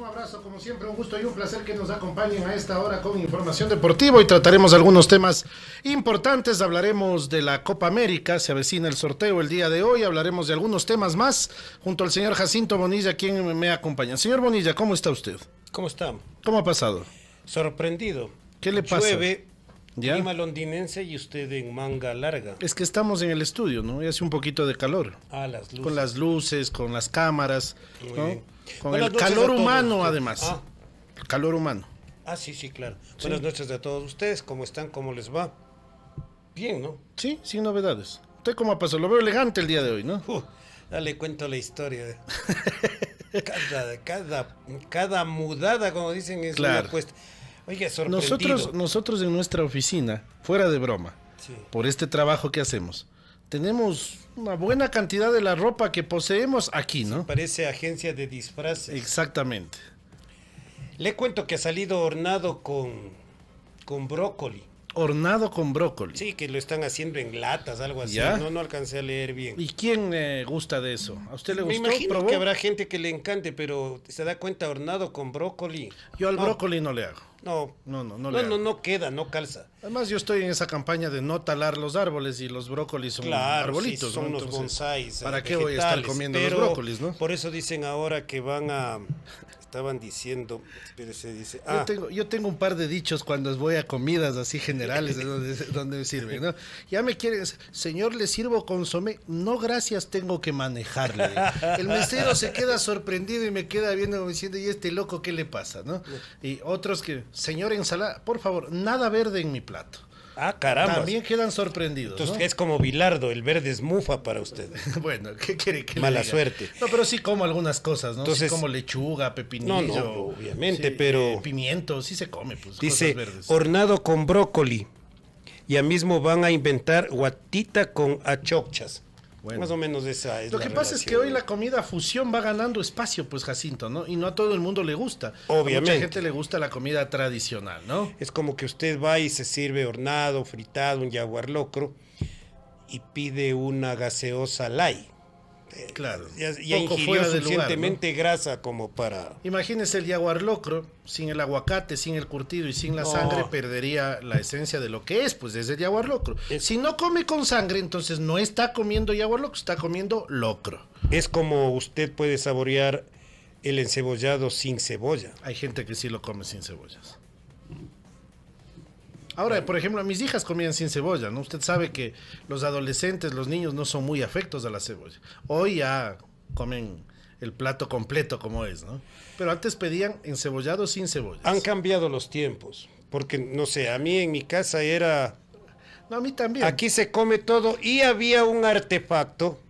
un abrazo, como siempre, un gusto y un placer que nos acompañen a esta hora con información deportiva y trataremos algunos temas importantes. Hablaremos de la Copa América, se avecina el sorteo el día de hoy, hablaremos de algunos temas más junto al señor Jacinto Bonilla, quien me acompaña. Señor Bonilla, ¿cómo está usted? ¿Cómo está? ¿Cómo ha pasado? Sorprendido. ¿Qué le pasa? Llueve, ¿Ya? Lima londinense y usted en manga larga. Es que estamos en el estudio, ¿no? Y hace un poquito de calor. Ah, las luces. Con las luces, con las cámaras, Muy ¿no? Con el calor humano, ah. además. El calor humano. Ah, sí, sí, claro. Buenas noches a todos ustedes. ¿Cómo están? ¿Cómo les va? Bien, ¿no? Sí, sin novedades. ¿Usted cómo ha pasado? Lo veo elegante el día de hoy, ¿no? dale cuento la historia. cada, mudada, como dicen, es claro. una Oiga, sorprendido. Nosotros, nosotros en nuestra oficina, fuera de broma, por este trabajo que hacemos, tenemos una buena cantidad de la ropa que poseemos aquí, ¿no? parece agencia de disfraces. Exactamente. Le cuento que ha salido hornado con, con brócoli. Hornado con brócoli. Sí, que lo están haciendo en latas, algo así. No, no alcancé a leer bien. ¿Y quién le eh, gusta de eso? ¿A usted le gustó? Me imagino que habrá gente que le encante, pero se da cuenta hornado con brócoli. Yo al brócoli no le hago. No, no, no, no, no, no, queda, no calza. Además, yo estoy en esa campaña de no talar los árboles y los brócolis son arbolitos. son ¿no? Eh, ¿Para qué voy a estar comiendo los brócolis, no? Por eso dicen ahora que van a estaban diciendo, pero dice... Yo, ah". tengo, yo tengo un par de dichos cuando voy a comidas así generales, de donde, sirve, me sirve ¿no? Ya me quieren, señor, ¿le sirvo consomé? No, gracias, tengo que manejarle. El mesero se queda sorprendido y me queda viendo diciendo, ¿y este loco qué le pasa, no? Y otros que, señor ensalada, por favor, nada verde en mi plato. Ah, caramba. También quedan sorprendidos. es como Bilardo, el verde es mufa para usted. bueno, ¿qué quiere que Mala suerte. No, pero sí como algunas cosas, ¿no? Entonces, sí como lechuga, pepinillo. obviamente, pero. Eh, pimiento, sí se come, pues, Dice, cosas hornado con brócoli. Ya mismo van a inventar guatita con achochas más o menos esa es Lo que pasa es que hoy la comida fusión va ganando espacio, pues Jacinto, ¿no? Y no a todo el mundo le gusta. Obviamente. A mucha gente le gusta la comida tradicional, ¿no? Es como que usted va y se sirve hornado, fritado, un jaguar locro y pide una gaseosa light Claro. y ya suficientemente grasa como para. Imagínese el jaguar locro, sin el aguacate, sin el curtido y sin la sangre, perdería la esencia de lo que es, pues es el jaguar locro. Si no come con sangre, entonces no está comiendo jaguar locro, está comiendo locro. Es como usted puede saborear el encebollado sin cebolla. Hay gente que sí lo come sin cebollas. Ahora, por ejemplo, mis hijas comían sin cebolla, ¿no? Usted sabe que los adolescentes, los niños no son muy afectos a la cebolla. Hoy ya comen el plato completo como es, ¿no? Pero antes pedían encebollado sin cebolla. Han cambiado los tiempos, porque no sé, a mí en mi casa era... No, a mí también. Aquí se come todo y había un artefacto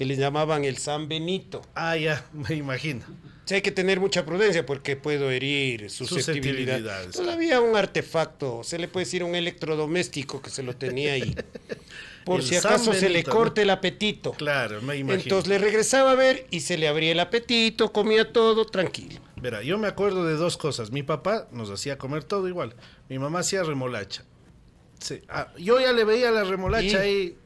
que le llamaban el San Benito. Ah, ya, me imagino. Sí, hay que tener mucha prudencia porque puedo herir susceptibilidad. susceptibilidades. Todavía un artefacto, se le puede decir un electrodoméstico que se lo tenía ahí. Por si acaso se le corte el apetito. Claro, me imagino. Entonces le regresaba a ver y se le abría el apetito, comía todo tranquilo. Verá, yo me acuerdo de dos cosas. Mi papá nos hacía comer todo igual. Mi mamá hacía remolacha. Sí. Ah, yo ya le veía la remolacha ahí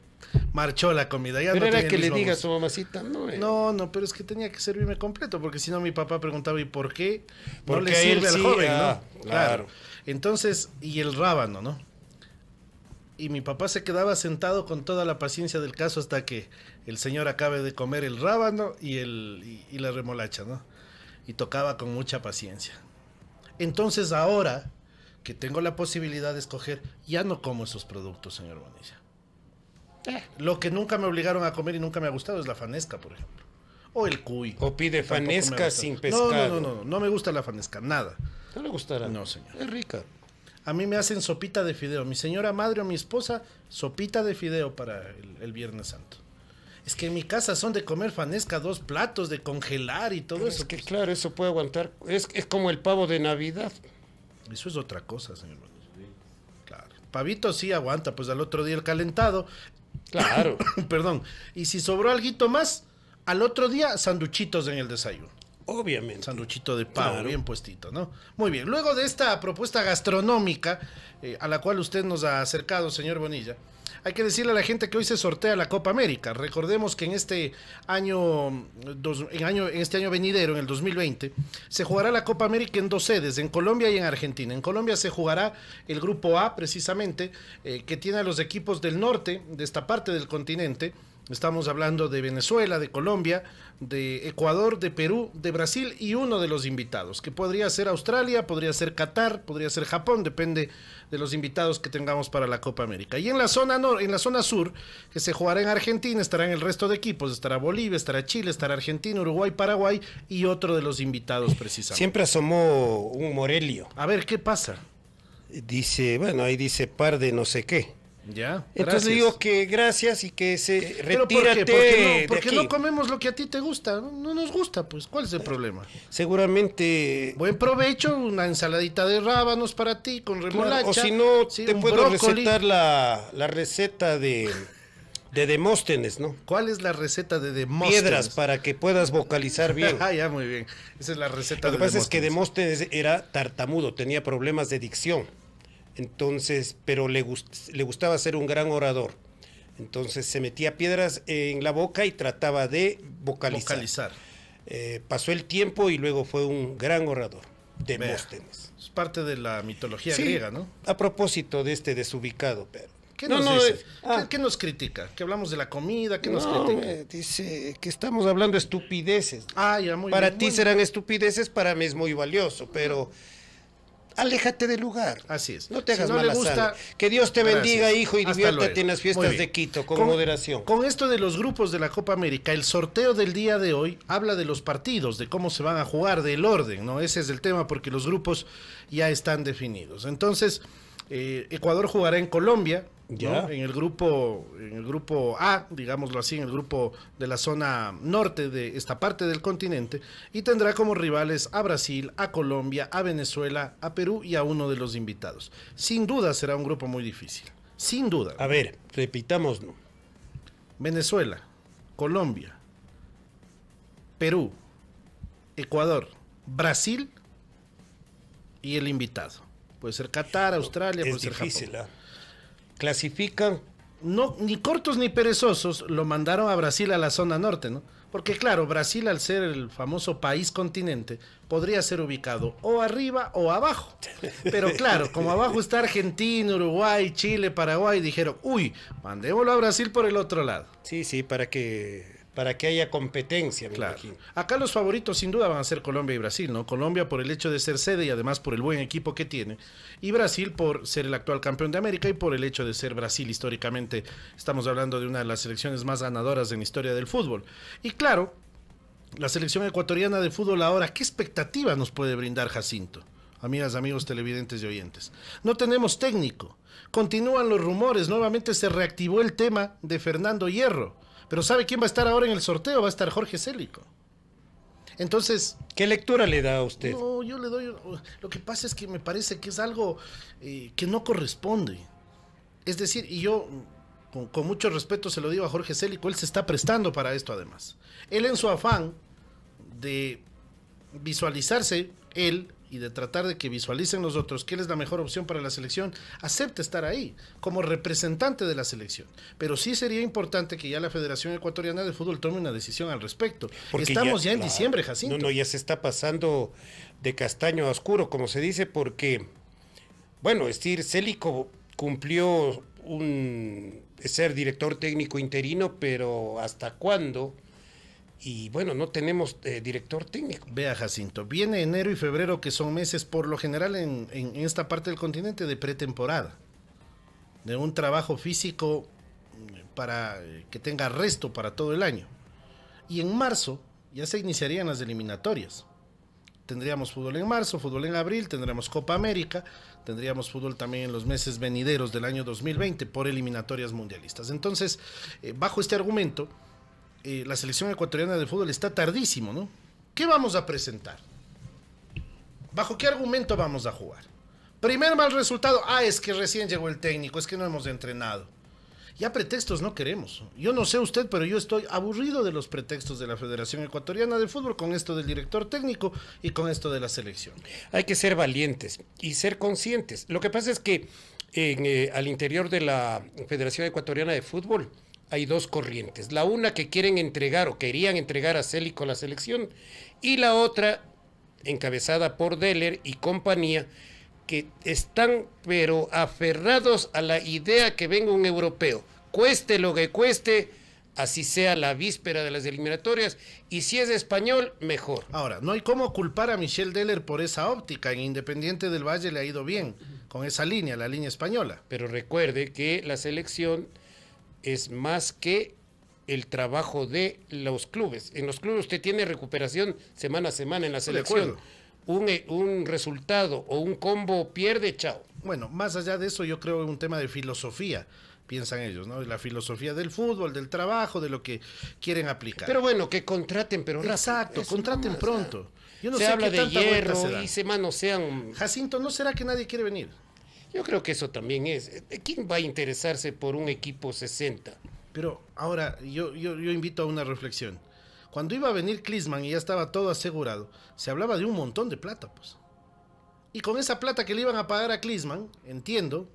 marchó la comida. pero no era que le diga a su mamacita, ¿no? No, no, pero es que tenía que servirme completo, porque si no mi papá preguntaba, ¿y por qué? no le sirve al joven, ¿no? Ah, claro. Entonces, y el rábano, ¿no? Y mi papá se quedaba sentado con toda la paciencia del caso hasta que el señor acabe de comer el rábano y, el, la remolacha, ¿no? Y tocaba con mucha paciencia. Entonces ahora que tengo la posibilidad de escoger, ya no como esos productos, señor Bonilla lo que nunca me obligaron a comer y nunca me ha gustado es la fanesca, por ejemplo. O el cuy. O pide fanesca sin pescado. No, no, no, no, no me gusta la fanesca, nada. No le gustará. No, señor. Es rica. A mí me hacen sopita de fideo. Mi señora madre o mi esposa, sopita de fideo para el, Viernes Santo. Es que en mi casa son de comer fanesca, dos platos, de congelar y todo eso. Es que pues. claro, eso puede aguantar. Es, es como el pavo de Navidad. Eso es otra cosa, señor. Claro. Pavito sí aguanta, pues al otro día el calentado Claro. Perdón. Y si sobró algo más, al otro día, sanduchitos en el desayuno. Obviamente. Sanduchito de pavo, bien puestito, ¿no? Muy bien. Luego de esta propuesta gastronómica eh, a la cual usted nos ha acercado, señor Bonilla, hay que decirle a la gente que hoy se sortea la Copa América. Recordemos que en este año, en este año venidero, en el 2020, se jugará la Copa América en dos sedes, en Colombia y en Argentina. En Colombia se jugará el Grupo A, precisamente, eh, que tiene a los equipos del norte, de esta parte del continente, Estamos hablando de Venezuela, de Colombia, de Ecuador, de Perú, de Brasil y uno de los invitados, que podría ser Australia, podría ser Qatar, podría ser Japón, depende de los invitados que tengamos para la Copa América. Y en la zona nor, en la zona sur, que se jugará en Argentina, estarán el resto de equipos, estará Bolivia, estará Chile, estará Argentina, Uruguay, Paraguay y otro de los invitados precisamente. Siempre asomó un Morelio. A ver qué pasa. Dice, bueno, ahí dice par de no sé qué. Ya. Entonces digo que gracias y que se retírate. Porque, no, comemos lo que a ti te gusta. No, nos gusta, pues. ¿Cuál es el problema? Seguramente. Buen provecho, una ensaladita de rábanos para ti con remolacha. o si no, te puedo recetar la, receta de. De Demóstenes, ¿no? ¿Cuál es la receta de Demóstenes? Piedras para que puedas vocalizar bien. ah, ya, muy bien. Esa es la receta de Demóstenes. Lo que pasa es que Demóstenes era tartamudo, tenía problemas de dicción. Entonces, pero le, le gustaba ser un gran orador. Entonces se metía piedras en la boca y trataba de vocalizar. Eh, pasó el tiempo y luego fue un gran orador, Demóstenes. Es parte de la mitología griega, ¿no? A propósito de este desubicado, pero. ¿Qué nos critica? Eh, ah. ¿Qué, nos critica? ¿Que hablamos de la comida? ¿Qué nos critica? Dice que estamos hablando de estupideces. Ah, para ti serán estupideces, para mí es muy valioso, pero aléjate del lugar. Así es. No te hagas Que Dios te bendiga, hijo, y diviértete en las fiestas de Quito, con, moderación. Con esto de los grupos de la Copa América, el sorteo del día de hoy habla de los partidos, de cómo se van a jugar, del orden, ¿no? Ese es el tema, porque los grupos ya están definidos. Entonces, eh, Ecuador jugará en Colombia, ya En el grupo, en el grupo A, digámoslo así, en el grupo de la zona norte de esta parte del continente, y tendrá como rivales a Brasil, a Colombia, a Venezuela, a Perú y a uno de los invitados. Sin duda será un grupo muy difícil. Sin duda. A ver, repitámoslo. Venezuela, Colombia, Perú, Ecuador, Brasil y el invitado. Puede ser Qatar, Australia, puede ser difícil, Japón. ¿ah? clasifican, no, ni cortos ni perezosos, lo mandaron a Brasil a la zona norte, ¿no? Porque claro, Brasil al ser el famoso país continente, podría ser ubicado o arriba o abajo. Pero claro, como abajo está Argentina, Uruguay, Chile, Paraguay, dijeron, uy, mandémoslo a Brasil por el otro lado. Sí, sí, para que para que haya competencia, Acá los favoritos sin duda van a ser Colombia y Brasil, ¿no? Colombia por el hecho de ser sede y además por el buen equipo que tiene, y Brasil por ser el actual campeón de América y por el hecho de ser Brasil históricamente. Estamos hablando de una de las selecciones más ganadoras en la historia del fútbol. Y claro, la selección ecuatoriana de fútbol ahora, ¿qué expectativa nos puede brindar Jacinto? Amigas, amigos televidentes y oyentes. No tenemos técnico. Continúan los rumores. Nuevamente se reactivó el tema de Fernando Hierro pero ¿sabe quién va a estar ahora en el sorteo? Va a estar Jorge Célico. Entonces... ¿Qué lectura le da a usted? No, yo le doy... Lo que pasa es que me parece que es algo eh, que no corresponde. Es decir, y yo con, con, mucho respeto se lo digo a Jorge Célico, él se está prestando para esto además. Él en su afán de visualizarse, él y de tratar de que visualicen los otros que es la mejor opción para la selección, acepte estar ahí como representante de la selección. Pero sí sería importante que ya la Federación Ecuatoriana de Fútbol tome una decisión al respecto. Porque Estamos ya, en diciembre, Jacinto. No, no, ya se está pasando de castaño a oscuro, como se dice, porque, bueno, es decir, Célico cumplió un ser director técnico interino, pero ¿hasta cuándo? y bueno, no tenemos eh, director técnico. Vea, Jacinto, viene enero y febrero, que son meses por lo general en, esta parte del continente de pretemporada, de un trabajo físico mm, para eh, que tenga resto para todo el año. Y en marzo ya se iniciarían las eliminatorias. Tendríamos fútbol en marzo, fútbol en abril, tendríamos Copa América, tendríamos fútbol también en los meses venideros del año 2020 por eliminatorias mundialistas. Entonces, eh, bajo este argumento, eh, la selección ecuatoriana de fútbol está tardísimo, ¿no? ¿Qué vamos a presentar? ¿Bajo qué argumento vamos a jugar? Primer mal resultado, ah, es que recién llegó el técnico, es que no hemos entrenado. Ya pretextos no queremos. Yo no sé usted, pero yo estoy aburrido de los pretextos de la Federación Ecuatoriana de Fútbol con esto del director técnico y con esto de la selección. Hay que ser valientes y ser conscientes. Lo que pasa es que en, eh, al interior de la Federación Ecuatoriana de Fútbol hay dos corrientes. La una que quieren entregar o querían entregar a Celico con la selección y la otra encabezada por Deller y compañía que están pero aferrados a la idea que venga un europeo, cueste lo que cueste, así sea la víspera de las eliminatorias, y si es español, mejor. Ahora, no hay cómo culpar a Michel Deller por esa óptica, en Independiente del Valle le ha ido bien con esa línea, la línea española. Pero recuerde que la selección es más que el trabajo de los clubes. En los clubes usted tiene recuperación semana a semana en la selección. Eh, un, resultado o un combo pierde, chao. Bueno, más allá de eso, yo creo que es un tema de filosofía, piensan ellos, ¿no? La filosofía del fútbol, del trabajo, de lo que quieren aplicar. Pero bueno, que contraten, pero Exacto, contraten pronto. Yo no se sé habla de hierro y semanas sean... Jacinto, ¿no será que nadie quiere venir? Yo creo que eso también es. Eh, ¿Quién va a interesarse por un equipo 60? Pero ahora yo, yo, invito a una reflexión. Cuando iba a venir Klisman y ya estaba todo asegurado, se hablaba de un montón de plata, pues. Y con esa plata que le iban a pagar a Klisman, entiendo,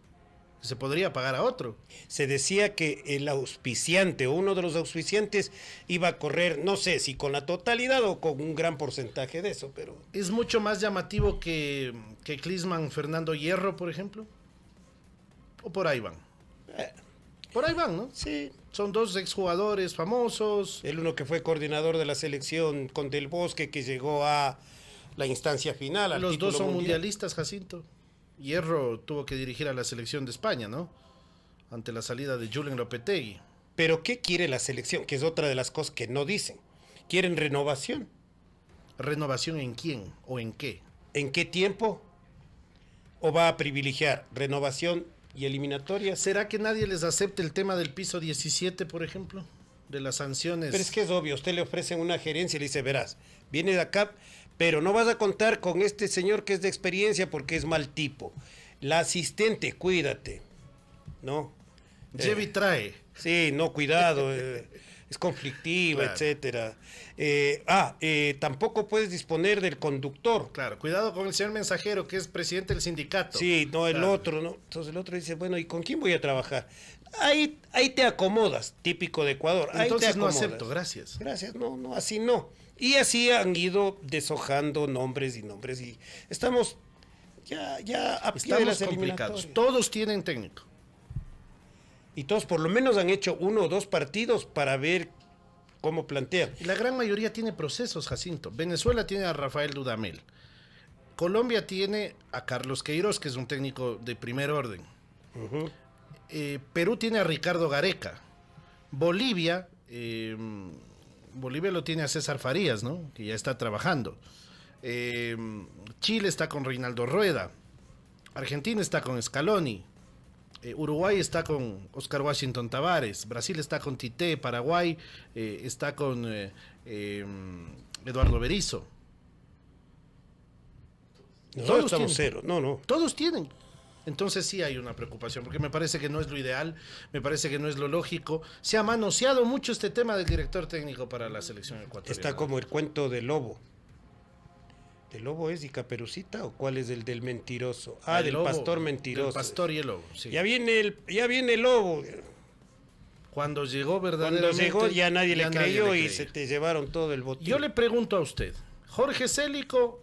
se podría pagar a otro. Se decía que el auspiciante o uno de los auspiciantes iba a correr, no sé si con la totalidad o con un gran porcentaje de eso, pero... ¿Es mucho más llamativo que, que Clisman Fernando Hierro, por ejemplo? ¿O por ahí van? Eh. Por ahí van, ¿no? Sí. Son dos exjugadores famosos. El uno que fue coordinador de la selección con Del Bosque, que llegó a la instancia final. Los dos son mundialistas, Jacinto. Hierro tuvo que dirigir a la selección de España, ¿no? Ante la salida de Julen Lopetegui. Pero ¿qué quiere la selección? Que es otra de las cosas que no dicen. Quieren renovación. ¿Renovación en quién o en qué? ¿En qué tiempo? ¿O va a privilegiar renovación y eliminatoria? ¿Será que nadie les acepte el tema del piso 17, por ejemplo? De las sanciones. Pero es que es obvio, usted le ofrece una gerencia y le dice, verás, viene de acá, pero no vas a contar con este señor que es de experiencia porque es mal tipo. La asistente, cuídate, ¿no? Lleve eh, trae. Sí, no, cuidado, eh, es conflictiva, etc. etcétera. Eh, ah, tampoco puedes disponer del conductor. Claro, cuidado con el señor mensajero que es presidente del sindicato. Sí, no, el otro, ¿no? Entonces el otro dice, bueno, ¿y con quién voy a trabajar? Ahí, ahí te acomodas, típico de Ecuador. Entonces no acepto, gracias. Gracias, no, no, así no. Y así han ido deshojando nombres y nombres y estamos ya, ya a de complicados. Todos tienen técnico. Y todos por lo menos han hecho uno o dos partidos para ver cómo plantean. La gran mayoría tiene procesos, Jacinto. Venezuela tiene a Rafael Dudamel. Colombia tiene a Carlos Queiroz, que es un técnico de primer orden. Eh, Perú tiene a Ricardo Gareca. Bolivia... Eh, Bolivia lo tiene a César Farías, ¿no? Que ya está trabajando. Eh, Chile está con Reinaldo Rueda. Argentina está con Scaloni. Eh, Uruguay está con Oscar Washington Tavares. Brasil está con Tite. Paraguay eh, está con Eduardo Berizo. todos cero. No, no. Todos tienen. Entonces sí hay una preocupación, porque me parece que no es lo ideal, me parece que no es lo lógico. Se ha manoseado mucho este tema del director técnico para la selección ecuatoriana. Está como el cuento del lobo. ¿Del lobo es y caperucita o cuál es el del mentiroso? Ah, del pastor mentiroso. pastor y el lobo, Ya viene el, ya viene el lobo. Cuando llegó ¿verdad? Cuando llegó ya nadie, le, creyó y se te llevaron todo el botín. Yo le pregunto a usted, ¿Jorge Célico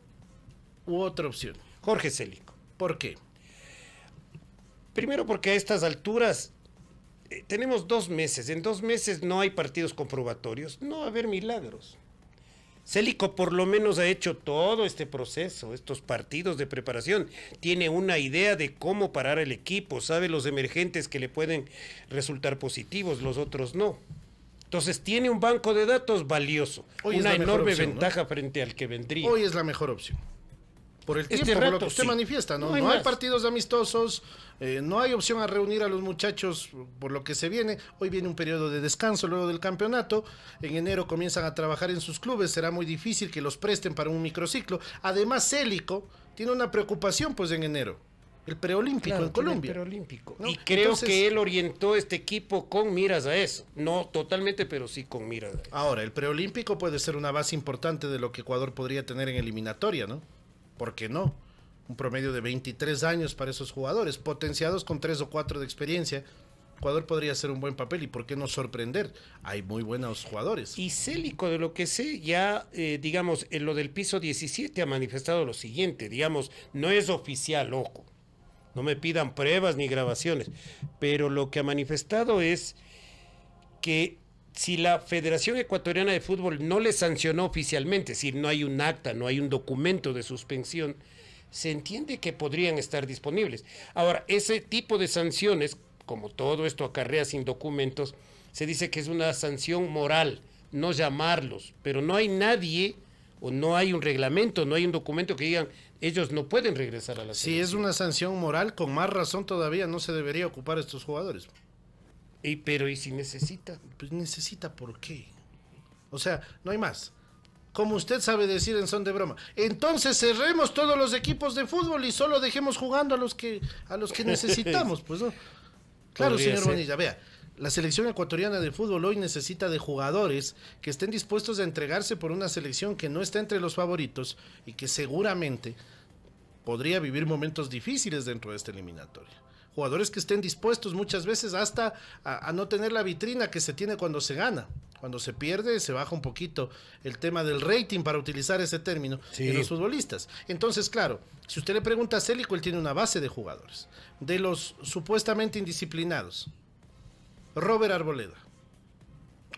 u otra opción? Jorge Célico. ¿Por qué? Primero porque a estas alturas eh, tenemos dos meses. En dos meses no hay partidos comprobatorios. No va a haber milagros. Célico por lo menos ha hecho todo este proceso, estos partidos de preparación. Tiene una idea de cómo parar el equipo, sabe los emergentes que le pueden resultar positivos, los otros no. Entonces tiene un banco de datos valioso, una enorme ventaja frente al que vendría. Hoy es la mejor opción por el tiempo, por lo que usted manifiesta, ¿no? No hay, partidos amistosos, eh, no hay opción a reunir a los muchachos por lo que se viene. Hoy viene un periodo de descanso luego del campeonato. En enero comienzan a trabajar en sus clubes, será muy difícil que los presten para un microciclo. Además, Célico tiene una preocupación pues en enero. El preolímpico en Colombia. El Y creo que él orientó este equipo con miras a eso. No totalmente, pero sí con miras a eso. Ahora, el preolímpico puede ser una base importante de lo que Ecuador podría tener en eliminatoria, ¿no? ¿por qué no? Un promedio de 23 años para esos jugadores, potenciados con 3 o 4 de experiencia. Ecuador podría hacer un buen papel y por qué no sorprender. Hay muy buenos jugadores. Y Célico, de lo que sé, ya, eh, digamos, en lo del piso 17 ha manifestado lo siguiente, digamos, no es oficial, ojo, no me pidan pruebas ni grabaciones, pero lo que ha manifestado es que si la Federación Ecuatoriana de Fútbol no le sancionó oficialmente, si no hay un acta, no hay un documento de suspensión, se entiende que podrían estar disponibles. Ahora, ese tipo de sanciones, como todo esto acarrea sin documentos, se dice que es una sanción moral, no llamarlos, pero no hay nadie o no hay un reglamento, no hay un documento que digan ellos no pueden regresar a la Si es una sanción moral, con más razón todavía no se debería ocupar estos jugadores. Y, pero, ¿y si necesita? Pues necesita, ¿por qué? O sea, no hay más. Como usted sabe decir en son de broma. Entonces cerremos todos los equipos de fútbol y solo dejemos jugando a los que, a los que necesitamos, pues no. Claro, señor Bonilla, vea. La selección ecuatoriana de fútbol hoy necesita de jugadores que estén dispuestos a entregarse por una selección que no está entre los favoritos y que seguramente podría vivir momentos difíciles dentro de esta eliminatoria jugadores que estén dispuestos muchas veces hasta a, no tener la vitrina que se tiene cuando se gana. Cuando se pierde, se baja un poquito el tema del rating, para utilizar ese término, de los futbolistas. Entonces, claro, si usted le pregunta a Celico, él tiene una base de jugadores. De los supuestamente indisciplinados, Robert Arboleda.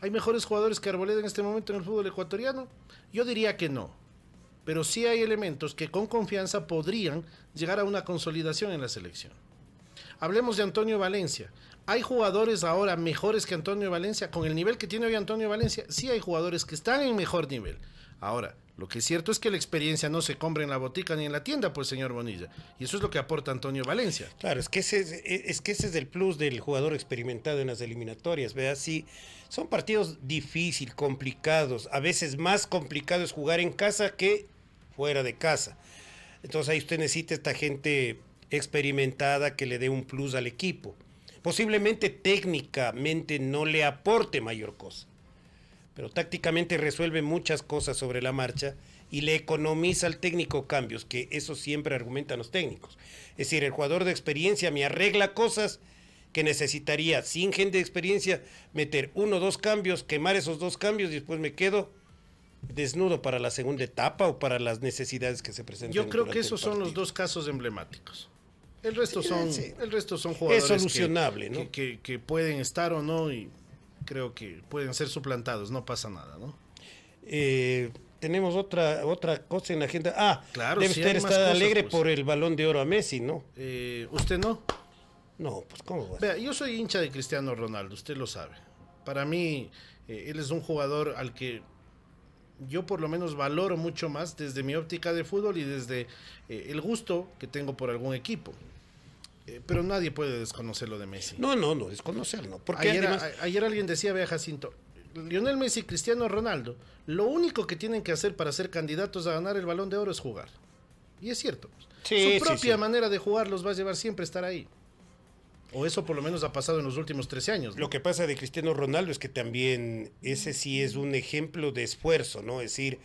¿Hay mejores jugadores que Arboleda en este momento en el fútbol ecuatoriano? Yo diría que no pero sí hay elementos que con confianza podrían llegar a una consolidación en la selección. Hablemos de Antonio Valencia. ¿Hay jugadores ahora mejores que Antonio Valencia? Con el nivel que tiene hoy Antonio Valencia, sí hay jugadores que están en mejor nivel. Ahora, lo que es cierto es que la experiencia no se compra en la botica ni en la tienda, pues señor Bonilla. Y eso es lo que aporta Antonio Valencia. Claro, es que ese es, el plus del jugador experimentado en las eliminatorias, vea. Sí, son partidos difíciles, complicados. A veces más complicado es jugar en casa que fuera de casa. Entonces ahí usted necesita esta gente experimentada que le dé un plus al equipo. Posiblemente técnicamente no le aporte mayor cosa, pero tácticamente resuelve muchas cosas sobre la marcha y le economiza al técnico cambios, que eso siempre argumentan los técnicos. Es decir, el jugador de experiencia me arregla cosas que necesitaría sin gente de experiencia meter uno o dos cambios, quemar esos dos cambios y después me quedo desnudo para la segunda etapa o para las necesidades que se presentan. Yo creo que esos son los dos casos emblemáticos. El resto, son, el resto son jugadores. que, ¿no? que, pueden estar o no y creo que pueden ser suplantados, no pasa nada, ¿no? Eh, tenemos otra, otra cosa en la agenda. Ah, debe estar alegre pues. por el balón de oro a Messi, ¿no? Eh, ¿Usted no? No, pues ¿cómo va? Vea, yo soy hincha de Cristiano Ronaldo, usted lo sabe. Para mí, eh, él es un jugador al que yo por lo menos valoro mucho más desde mi óptica de fútbol y desde eh, el gusto que tengo por algún equipo. Eh, pero nadie puede desconocer lo de Messi. No, no, no, desconocerlo. Porque ayer, alguien decía, vea Jacinto, Lionel Messi y Cristiano Ronaldo, lo único que tienen que hacer para ser candidatos a ganar el balón de oro es jugar. Y es cierto. Pues. Su propia manera de jugar los va a llevar siempre a estar ahí. O eso por lo menos ha pasado en los últimos 13 años. Lo que pasa de Cristiano Ronaldo es que también ese sí es un ejemplo de esfuerzo, ¿no? Es decir,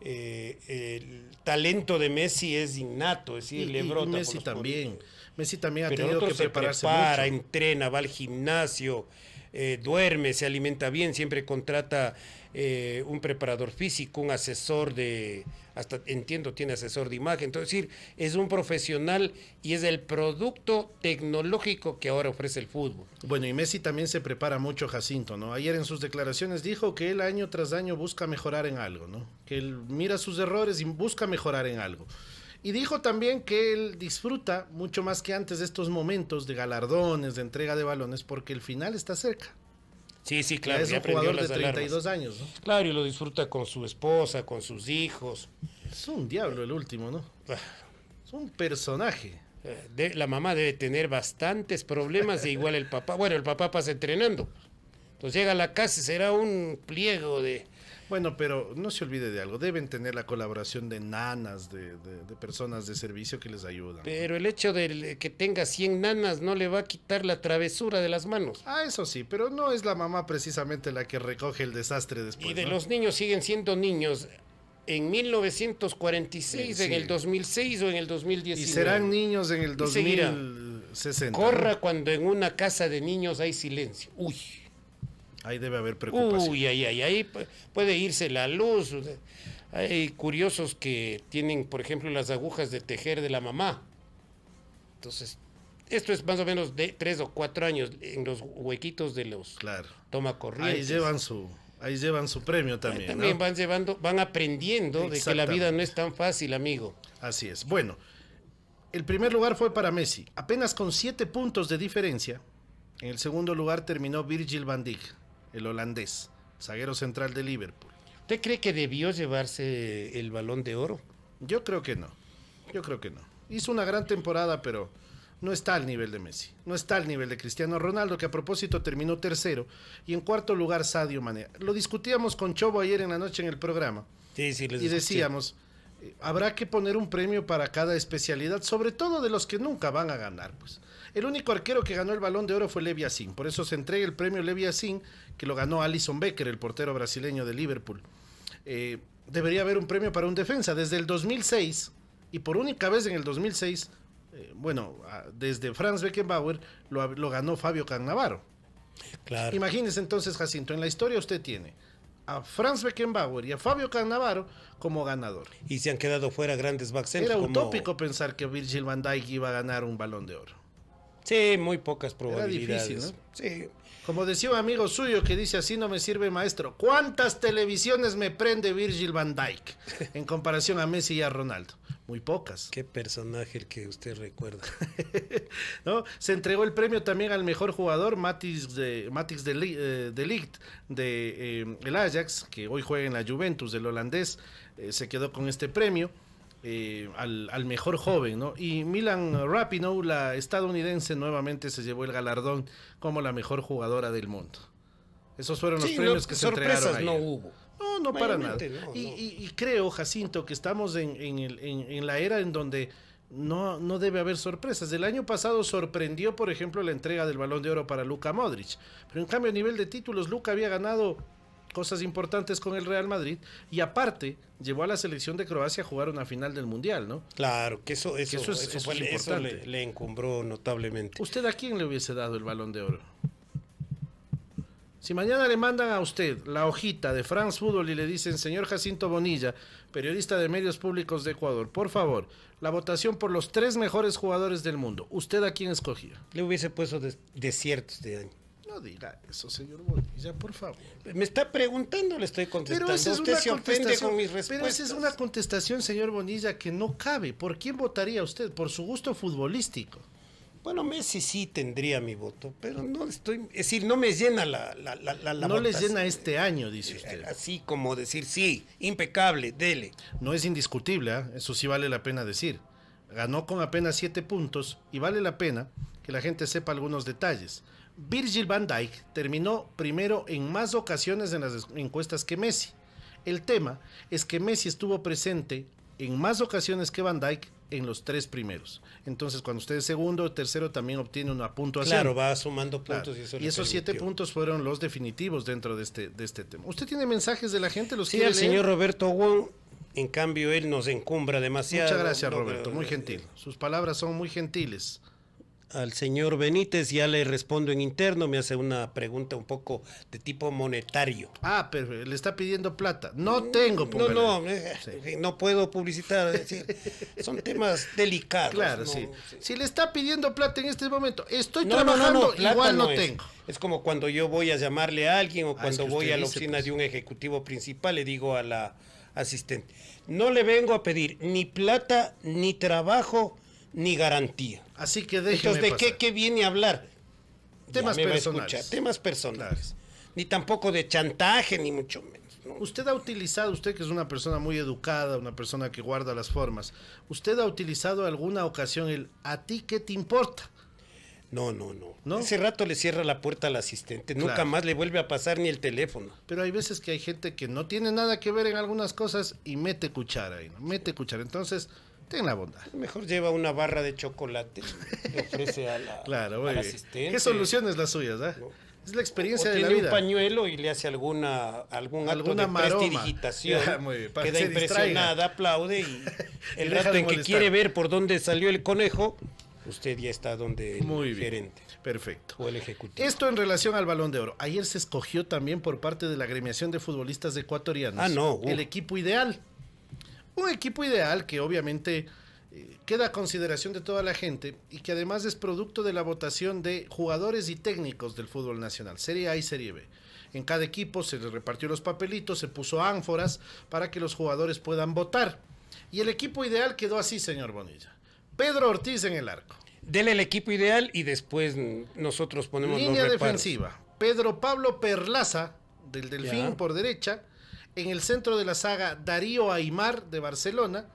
eh, el talento de Messi es innato, es decir, Messi también. Messi también ha tenido que prepararse. Se prepara, entrena, va al gimnasio, eh, duerme, se alimenta bien, siempre contrata eh, un preparador físico, un asesor de, hasta entiendo, tiene asesor de imagen. Entonces, decir, es un profesional y es el producto tecnológico que ahora ofrece el fútbol. Bueno, y Messi también se prepara mucho, Jacinto, ¿no? Ayer en sus declaraciones dijo que él año tras año busca mejorar en algo, ¿no? Que él mira sus errores y busca mejorar en algo. Y dijo también que él disfruta mucho más que antes de estos momentos de galardones, de entrega de balones, porque el final está cerca. Sí, sí, claro. es un jugador 32 años, Claro, y lo disfruta con su esposa, con sus hijos. Es un diablo el último, ¿no? Ah. Es un personaje. Eh, la mamá debe tener bastantes problemas, e igual el papá. Bueno, el papá pasa entrenando. Entonces llega a la casa y será un pliego de bueno, pero no se olvide de algo, deben tener la colaboración de nanas, de, personas de servicio que les ayudan. Pero el hecho de eh, que tenga 100 nanas no le va a quitar la travesura de las manos. Ah, eso sí, pero no es la mamá precisamente la que recoge el desastre después. Y de los niños siguen siendo niños en 1946, eh, en el 2006 o en el 2019. Y serán niños en el 2060. Corra cuando en una casa de niños hay silencio. Uy. Ahí debe haber preocupación. Uy, ahí, ahí, ahí puede irse la luz. Hay curiosos que tienen, por ejemplo, las agujas de tejer de la mamá. Entonces, esto es más o menos de tres o cuatro años en los huequitos de los claro. toma Ahí llevan su, ahí llevan su premio también. también van llevando, van aprendiendo de que la vida no es tan fácil, amigo. Así es. Bueno, el primer lugar fue para Messi, apenas con siete puntos de diferencia. En el segundo lugar terminó Virgil van Dijk el holandés, zaguero central de Liverpool. ¿Usted cree que debió llevarse el balón de oro? Yo creo que no. Yo creo que no. Hizo una gran temporada, pero no está al nivel de Messi. No está al nivel de Cristiano Ronaldo, que a propósito terminó tercero. Y en cuarto lugar, Sadio Mané. Lo discutíamos con Chobo ayer en la noche en el programa. Sí, sí, les y decíamos, habrá que poner un premio para cada especialidad, sobre todo de los que nunca van a ganar, pues. El único arquero que ganó el balón de oro fue Leviasín, por eso se entrega el premio Leviasín, que lo ganó Alison Becker, el portero brasileño de Liverpool. Eh, debería haber un premio para un defensa. Desde el 2006, y por única vez en el 2006, eh, bueno, desde Franz Beckenbauer lo, ganó Fabio Cannavaro. Imagínense Imagínese entonces, Jacinto, en la historia usted tiene a Franz Beckenbauer y a Fabio Cannavaro como ganador. Y se han quedado fuera grandes Era utópico pensar que Virgil van Dijk iba a ganar un balón de oro. Sí, muy pocas probabilidades. Era difícil, ¿no? Sí. Como decía un amigo suyo que dice así no me sirve maestro, ¿cuántas televisiones me prende Virgil van Dyke en comparación a Messi y a Ronaldo? Muy pocas. Qué personaje el que usted recuerda. ¿No? Se entregó el premio también al mejor jugador, Matix de, Matix de, eh, de, Ligt, de eh, el Ajax, que hoy juega en la Juventus, del holandés, eh, se quedó con este premio. Eh, al, mejor joven, ¿no? Y Milan Rapinoe, la estadounidense, nuevamente se llevó el galardón como la mejor jugadora del mundo. Esos fueron los premios que se entregaron. no hubo. No, no para nada. y, creo, Jacinto, que estamos en, la era en donde no, no debe haber sorpresas. El año pasado sorprendió, por ejemplo, la entrega del balón de oro para Luka Modric. Pero en cambio, a nivel de títulos, Luca había ganado cosas importantes con el Real Madrid y aparte llevó a la selección de Croacia a jugar una final del Mundial, ¿no? Claro, que eso, Le, encumbró notablemente. ¿Usted a quién le hubiese dado el balón de oro? Si mañana le mandan a usted la hojita de France Football y le dicen, señor Jacinto Bonilla, periodista de medios públicos de Ecuador, por favor, la votación por los tres mejores jugadores del mundo, ¿usted a quién escogía? Le hubiese puesto de, desiertos de año no eso, señor Bonilla, por favor. Me está preguntando, le estoy contestando. Pero esa es una contestación, señor Bonilla, que no cabe. ¿Por quién votaría usted? Por su gusto futbolístico. Bueno, Messi sí tendría mi voto, pero no estoy. Es decir, no me llena la. la, no les llena este año, dice eh, usted. Así como decir, sí, impecable, dele. No es indiscutible, ¿ah? eso sí vale la pena decir. Ganó con apenas siete puntos y vale la pena que la gente sepa algunos detalles. Virgil van Dijk terminó primero en más ocasiones en las encuestas que Messi. El tema es que Messi estuvo presente en más ocasiones que Van Dyke en los tres primeros. Entonces, cuando usted es segundo o tercero, también obtiene una puntuación. Claro, va sumando puntos. Y, eso y esos siete puntos fueron los definitivos dentro este, de este, tema. ¿Usted tiene mensajes de la gente? sí, el señor Roberto Wong en cambio, él nos encumbra demasiado. Muchas gracias, Roberto. Muy gentil. Eh, Sus palabras son muy gentiles al señor Benítez, ya le respondo en interno, me hace una pregunta un poco de tipo monetario. Ah, pero le está pidiendo plata. No tengo, No, no, no, eh, eh, no puedo publicitar, decir, son temas delicados. Claro, sí. Si le está pidiendo plata en este momento, estoy trabajando, igual no, tengo. Es como cuando yo voy a llamarle a alguien o ah, cuando voy a la oficina pues. de un ejecutivo principal, le digo a la asistente, no le vengo a pedir ni plata ni trabajo ni garantía. Así que déjeme Entonces, ¿de Qué, viene a hablar? Temas personales. Temas personales. Ni tampoco de chantaje, ni mucho menos. Usted ha utilizado, usted que es una persona muy educada, una persona que guarda las formas, ¿usted ha utilizado alguna ocasión el a ti qué te importa? No, no, no. Ese rato le cierra la puerta al asistente. Nunca más le vuelve a pasar ni el teléfono. Pero hay veces que hay gente que no tiene nada que ver en algunas cosas y mete cuchara ahí, ¿no? Mete cuchara. Entonces, en la bondad. Mejor lleva una barra de chocolate, y ofrece a la, claro, asistente. ¿Qué soluciones las suyas? Ah? Es la experiencia de la vida. Tiene un pañuelo y le hace alguna algún acto de prestidigitación. queda impresionada, aplaude y el rato en que quiere ver por dónde salió el conejo, usted ya está donde el muy Perfecto. O el ejecutivo. Esto en relación al Balón de Oro. Ayer se escogió también por parte de la agremiación de futbolistas ecuatorianos. Ah, no. El uh. equipo ideal. Un equipo ideal que obviamente eh, queda a consideración de toda la gente y que además es producto de la votación de jugadores y técnicos del fútbol nacional, Serie A y Serie B. En cada equipo se les repartió los papelitos, se puso ánforas para que los jugadores puedan votar. Y el equipo ideal quedó así, señor Bonilla. Pedro Ortiz en el arco. Dele el equipo ideal y después nosotros ponemos Línea defensiva. Pedro Pablo Perlaza, del Delfín por derecha en el centro de la saga Darío Aymar de Barcelona,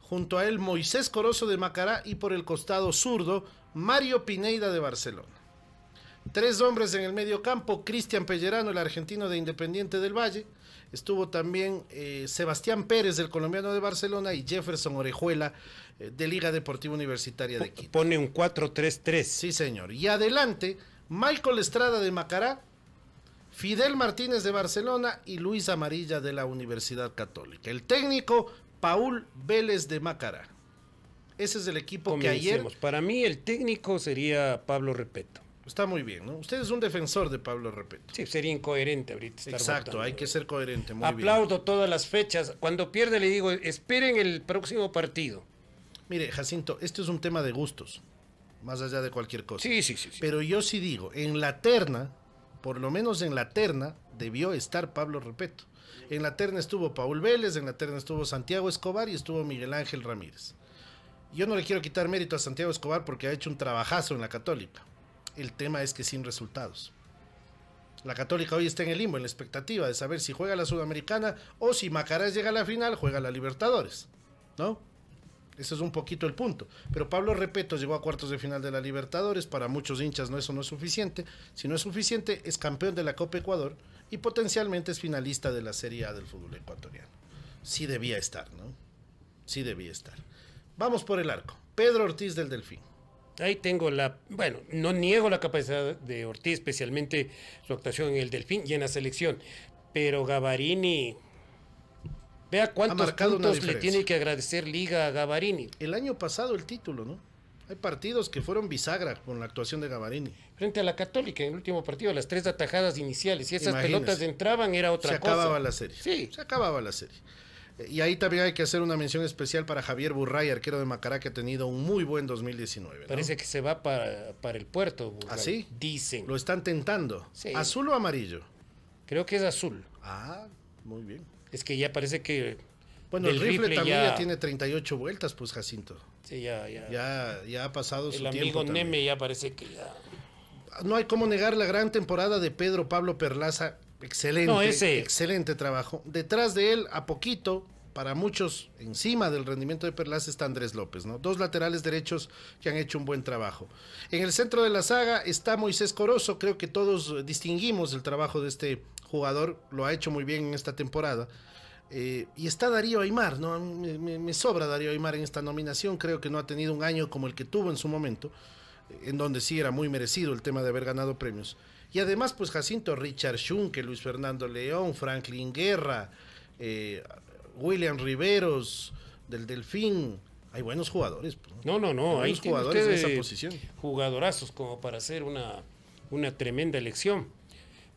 junto a él Moisés Corozo de Macará y por el costado zurdo Mario Pineida de Barcelona. Tres hombres en el medio campo, Cristian Pellerano, el argentino de Independiente del Valle, estuvo también eh, Sebastián Pérez, el colombiano de Barcelona, y Jefferson Orejuela eh, de Liga Deportiva Universitaria de Quito. Pone un 4-3-3. Sí, señor. Y adelante, Michael Estrada de Macará, Fidel Martínez de Barcelona y Luis Amarilla de la Universidad Católica. El técnico, Paul Vélez de Macará Ese es el equipo que ayer... Para mí el técnico sería Pablo Repeto. Está muy bien, ¿no? Usted es un defensor de Pablo Repeto. Sí, sería incoherente ahorita. Exacto, hay que ser coherente. Aplaudo todas las fechas. Cuando pierde le digo, esperen el próximo partido. Mire, Jacinto, esto es un tema de gustos, más allá de cualquier cosa. sí, sí. sí. Pero yo sí digo, en la terna por lo menos en la terna, debió estar Pablo Repeto. En la terna estuvo Paul Vélez, en la terna estuvo Santiago Escobar y estuvo Miguel Ángel Ramírez. Yo no le quiero quitar mérito a Santiago Escobar porque ha hecho un trabajazo en la Católica. El tema es que sin resultados. La Católica hoy está en el limbo, en la expectativa de saber si juega la Sudamericana o si Macarás llega a la final, juega la Libertadores. ¿No? Ese es un poquito el punto. Pero Pablo Repeto llegó a cuartos de final de la Libertadores. Para muchos hinchas no, eso no es suficiente. Si no es suficiente, es campeón de la Copa Ecuador y potencialmente es finalista de la Serie A del fútbol ecuatoriano. Sí debía estar, ¿no? Sí debía estar. Vamos por el arco. Pedro Ortiz del Delfín. Ahí tengo la, bueno, no niego la capacidad de Ortiz, especialmente su actuación en el Delfín y en la selección, pero Gavarini Vea cuántos puntos le tiene que agradecer Liga a Gavarini. El año pasado el título, ¿no? Hay partidos que fueron bisagra con la actuación de Gavarini. Frente a la Católica, en el último partido, las tres atajadas iniciales. y esas pelotas entraban, era otra cosa. Se acababa la serie. Sí. Se acababa la serie. Eh, y ahí también hay que hacer una mención especial para Javier Burray, arquero de Macará, que ha tenido un muy buen 2019. Parece que se va para, para el puerto. ¿Así? ¿Ah, dicen. Lo están tentando. ¿Azul o amarillo? Creo que es azul. Ah, muy bien. Es que ya parece que. Bueno, el rifle, también ya... tiene 38 vueltas, pues Jacinto. Sí, ya, ya. Ya, ha pasado su tiempo. El amigo Neme ya parece que ya. No hay cómo negar la gran temporada de Pedro Pablo Perlaza. Excelente, excelente trabajo. Detrás de él, a poquito, para muchos encima del rendimiento de Perlas está Andrés López, ¿no? Dos laterales derechos que han hecho un buen trabajo. En el centro de la saga está Moisés Coroso, creo que todos distinguimos el trabajo de este jugador, lo ha hecho muy bien en esta temporada. Eh, y está Darío Aymar, ¿no? Me, sobra Darío Aymar en esta nominación, creo que no ha tenido un año como el que tuvo en su momento, en donde sí era muy merecido el tema de haber ganado premios. Y además, pues Jacinto Richard Schunke, Luis Fernando León, Franklin Guerra, eh, William Riveros, del Delfín. Hay buenos jugadores. Pues, no, no, no. Hay, jugadores de esa posición. Jugadorazos como para hacer una, una tremenda elección.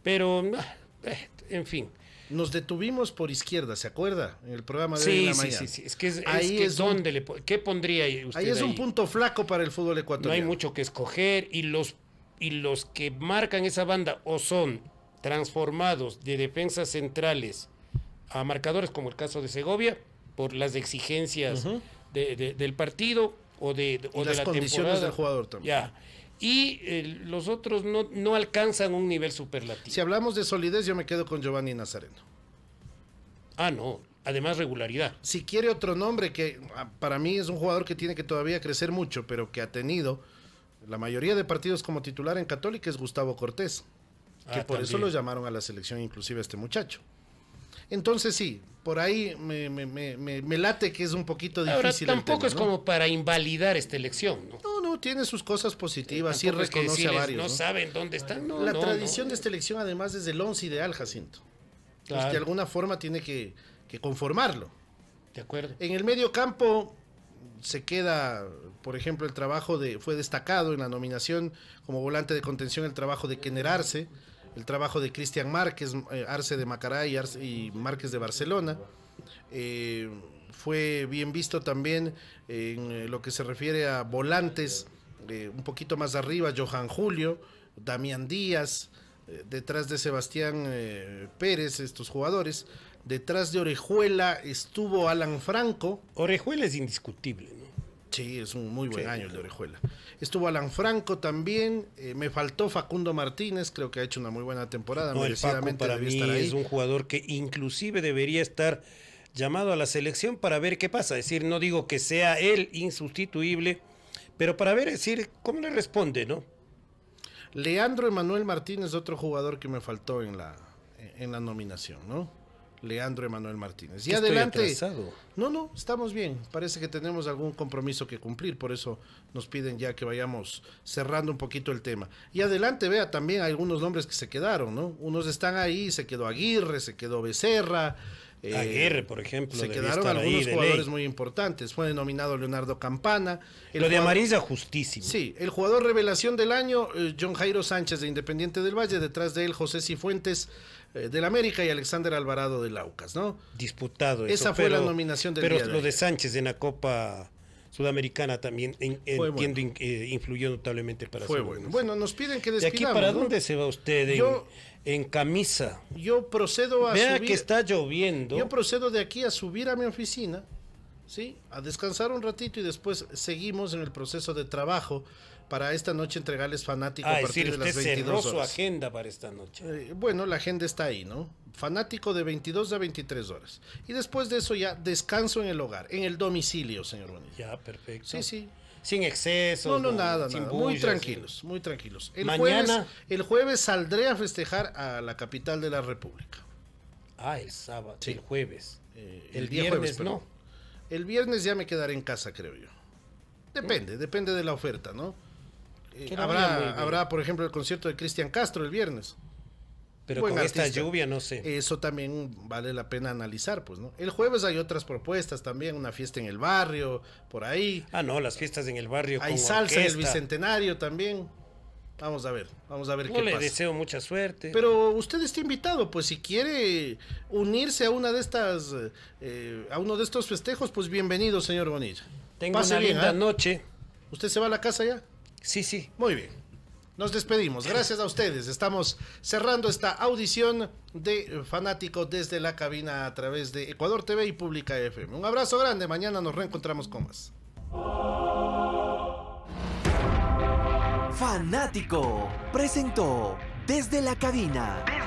Pero, ah, eh, en fin. Nos detuvimos por izquierda, ¿se acuerda? En el programa de la mañana. Sí, sí, Es que es, ahí es, que le ¿Qué pondría usted Ahí es un punto flaco para el fútbol ecuatoriano. No hay mucho que escoger y los, y los que marcan esa banda o son transformados de defensas centrales a marcadores, como el caso de Segovia, por las exigencias del partido o de, las condiciones del jugador también. Y los otros no, no alcanzan un nivel superlativo. Si hablamos de solidez, yo me quedo con Giovanni Nazareno. Ah, no. Además, regularidad. Si quiere otro nombre, que ah, para mí es un jugador que tiene que todavía crecer mucho, pero que ha tenido la mayoría de partidos como titular en Católica es Gustavo Cortés, que ah, por eso lo llamaron a la selección inclusive a este muchacho. Entonces sí, por ahí me, me, me, me late que es un poquito difícil. tampoco es como para invalidar esta elección, ¿no? No, no, tiene sus cosas positivas, eh, sí, reconoce a varios. No, saben dónde están. la tradición de esta elección además es del 11 ideal, Jacinto. de alguna forma tiene que, conformarlo. De acuerdo. En el medio campo se queda, por ejemplo, el trabajo de, fue destacado en la nominación como volante de contención el trabajo de generarse el trabajo de Cristian Márquez, eh, Arce de Macará y Márquez de Barcelona. Eh, fue bien visto también en eh, lo que se refiere a volantes, un poquito más arriba, Johan Julio, Damián Díaz, detrás de Sebastián Pérez, estos jugadores. Detrás de Orejuela estuvo Alan Franco. Orejuela es indiscutible. Sí, es un muy buen año el de Orejuela. Estuvo Alan Franco también. Eh, me faltó Facundo Martínez, creo que ha hecho una muy buena temporada. No, merecidamente el para mí es un jugador que inclusive debería estar llamado a la selección para ver qué pasa. Es decir, no digo que sea él insustituible, pero para ver, es decir, cómo le responde, ¿no? Leandro Emanuel Martínez, otro jugador que me faltó en la, en la nominación, ¿no? Leandro Emanuel Martínez. Y adelante. No, no, estamos bien. Parece que tenemos algún compromiso que cumplir, por eso nos piden ya que vayamos cerrando un poquito el tema. Y adelante, vea, también algunos nombres que se quedaron, ¿no? Unos están ahí, se quedó Aguirre, se quedó Becerra. Eh, Aguirre, por ejemplo. Se quedaron algunos jugadores muy importantes. Fue denominado Leonardo Campana. El Lo de Amarilla, justísimo. Sí, el jugador revelación del año, eh, John Jairo Sánchez de Independiente del Valle. Detrás de él, José Cifuentes eh, del América y Alexander Alvarado del Laucas, ¿no? Disputado. Esa fue la nominación del día de lo de Sánchez en la Copa Sudamericana también entiendo eh, influyó notablemente para fue bueno. bueno. nos piden que despidamos. ¿De aquí para dónde se va usted? En, yo, en camisa. Yo procedo a Vea que está lloviendo. Yo procedo de aquí a subir a mi oficina, ¿sí? A descansar un ratito y después seguimos en el proceso de trabajo para esta noche entregarles fanático a ah, partir de las 22 cerró horas. su agenda para esta noche. Eh, bueno, la agenda está ahí, ¿no? Fanático de 22 a 23 horas. Y después de eso ya descanso en el hogar, en el domicilio, señor Bonilla. Ya, perfecto. Sí, sí. Sin exceso No, no, nada, muy tranquilos, muy tranquilos. El Mañana... Jueves, el jueves saldré a festejar a la capital de la República. Ah, el sábado, el jueves. Eh, el, día viernes no. El viernes ya me quedaré en casa, creo yo. Depende, depende de la oferta, ¿no? Eh, habrá, por ejemplo, el concierto de Cristian Castro el viernes. Pero con esta lluvia, no sé. Eso también vale la pena analizar, pues, ¿no? El jueves hay otras propuestas también, una fiesta en el barrio, por ahí. Ah, no, las fiestas en el barrio. Hay salsa del el bicentenario también. Vamos a ver, vamos a ver qué pasa. le deseo mucha suerte. Pero usted está invitado, pues si quiere unirse a una de estas, eh, a uno de estos festejos, pues bienvenido, señor Bonilla. Tengo una bien, linda ¿ah? noche. ¿Usted se va a la casa ya? Sí, sí. Muy bien. Nos despedimos. Gracias a ustedes. Estamos cerrando esta audición de Fanático desde la cabina a través de Ecuador TV y Pública FM. Un abrazo grande. Mañana nos reencontramos con más. Fanático presentó desde la cabina.